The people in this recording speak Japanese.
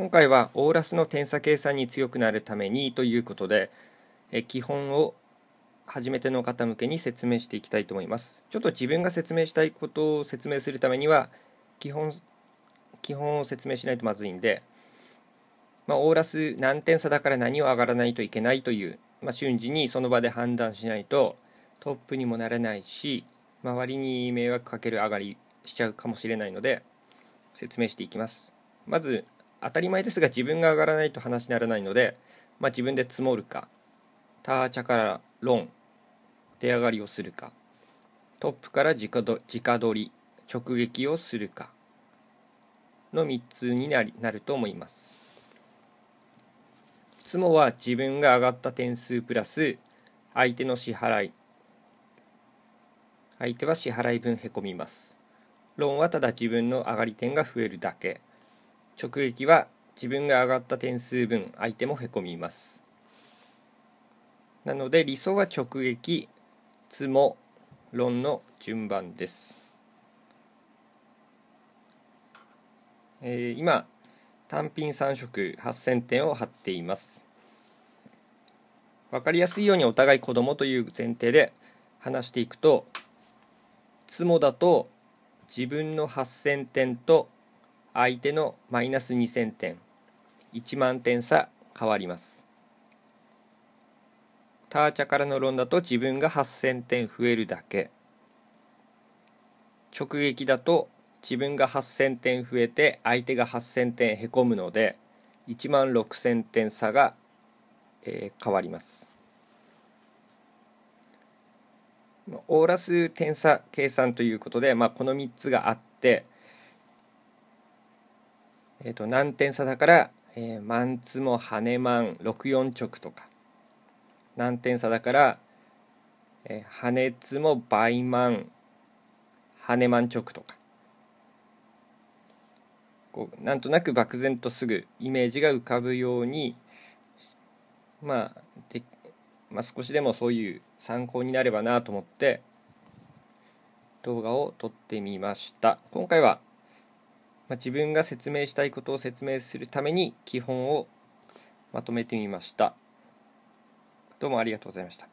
今回はオーラスの点差計算に強くなるためにということで、え基本を初めての方向けに説明していきたいと思います。ちょっと自分が説明したいことを説明するためには基本基本を説明しないとまずいんで、まあ、オーラス何点差だから何を上がらないといけないという、まあ、瞬時にその場で判断しないとトップにもなれないし周りに迷惑かける上がりしちゃうかもしれないので説明していきます。まず当たり前ですが自分が上がらないと話にならないので、まあ、自分で積もるかターチャからロン出上がりをするかトップから直ど直取り直撃をするかの3つになりなると思います積もは自分が上がった点数プラス相手の支払い相手は支払い分へこみますンはただ自分の上がり点が増えるだけ直撃は自分が上がった点数分相手もへこみますなので理想は直撃つも論の順番です、えー、今単品3色8000点を貼っています分かりやすいようにお互い子供という前提で話していくと「ツモだと自分の8000点と相手のマイナス2000点1万点差変わりますターチャからの論だと自分が8000点増えるだけ直撃だと自分が8000点増えて相手が8000点へこむので1万6000点差が、えー、変わりますオーラス点差計算ということで、まあ、この3つがあってえーと、何点差だから、えー、マンツモハネマン64直とか何点差だから、えー、ハネツモバイマンハネマン直とかこうなんとなく漠然とすぐイメージが浮かぶようにまあで、まあ、少しでもそういう参考になればなと思って動画を撮ってみました今回はまあ、自分が説明したいことを説明するために基本をまとめてみました。どうもありがとうございました。